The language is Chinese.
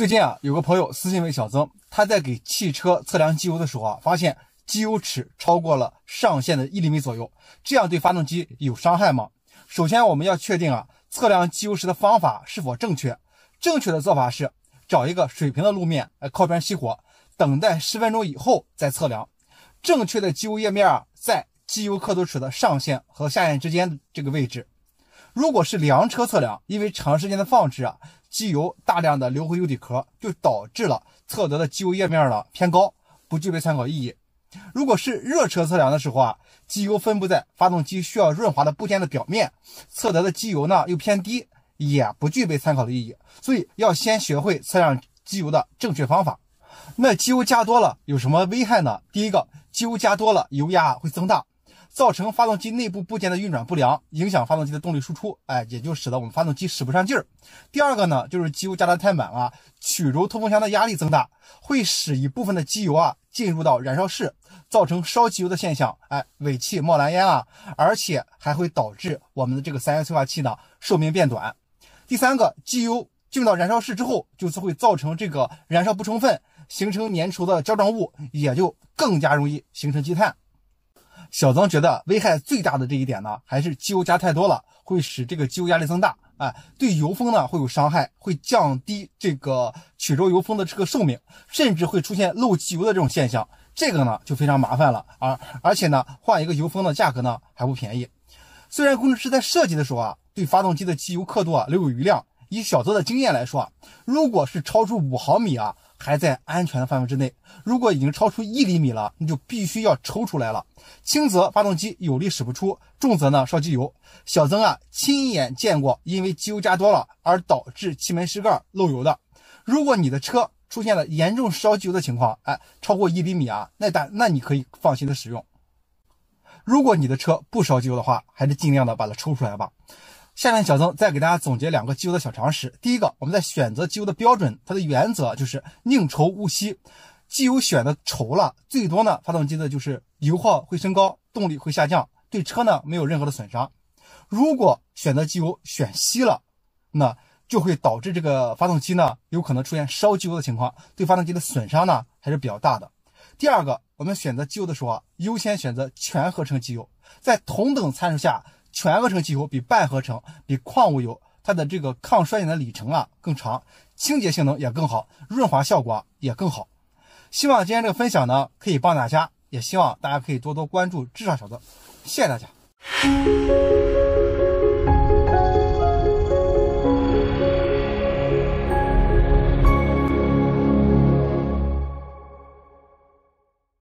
最近啊，有个朋友私信问小曾，他在给汽车测量机油的时候啊，发现机油尺超过了上限的一厘米左右，这样对发动机有伤害吗？首先，我们要确定啊，测量机油时的方法是否正确。正确的做法是找一个水平的路面来靠边熄火，等待十分钟以后再测量。正确的机油液面啊，在机油刻度尺的上限和下限之间的这个位置。如果是凉车测量，因为长时间的放置啊。机油大量的流回油底壳，就导致了测得的机油液面呢偏高，不具备参考意义。如果是热车测量的时候啊，机油分布在发动机需要润滑的部件的表面，测得的机油呢又偏低，也不具备参考的意义。所以要先学会测量机油的正确方法。那机油加多了有什么危害呢？第一个，机油加多了，油压会增大。造成发动机内部部件的运转不良，影响发动机的动力输出，哎，也就使得我们发动机使不上劲儿。第二个呢，就是机油加的太满了，曲轴通风箱的压力增大，会使一部分的机油啊进入到燃烧室，造成烧机油的现象，哎，尾气冒蓝烟啊，而且还会导致我们的这个三元催化器呢寿命变短。第三个，机油进入到燃烧室之后，就是会造成这个燃烧不充分，形成粘稠的胶状物，也就更加容易形成积碳。小曾觉得危害最大的这一点呢，还是机油加太多了，会使这个机油压力增大，哎，对油封呢会有伤害，会降低这个曲轴油封的这个寿命，甚至会出现漏机油的这种现象，这个呢就非常麻烦了啊！而且呢，换一个油封的价格呢还不便宜。虽然工程师在设计的时候啊，对发动机的机油刻度啊留有余量，以小曾的经验来说啊，如果是超出五毫米啊。还在安全的范围之内，如果已经超出一厘米了，你就必须要抽出来了。轻则发动机有力使不出，重则呢烧机油。小曾啊，亲眼见过因为机油加多了而导致气门室盖漏油的。如果你的车出现了严重烧机油的情况，哎，超过一厘米啊，那大那你可以放心的使用。如果你的车不烧机油的话，还是尽量的把它抽出来吧。下面小曾再给大家总结两个机油的小常识。第一个，我们在选择机油的标准，它的原则就是宁稠勿稀。机油选的稠了，最多呢，发动机的就是油耗会升高，动力会下降，对车呢没有任何的损伤。如果选择机油选稀了，那就会导致这个发动机呢，有可能出现烧机油的情况，对发动机的损伤呢还是比较大的。第二个，我们选择机油的时候，啊，优先选择全合成机油，在同等参数下。全合成机油比半合成、比矿物油，它的这个抗衰减的里程啊更长，清洁性能也更好，润滑效果也更好。希望今天这个分享呢，可以帮大家，也希望大家可以多多关注“至车小德”，谢谢大家。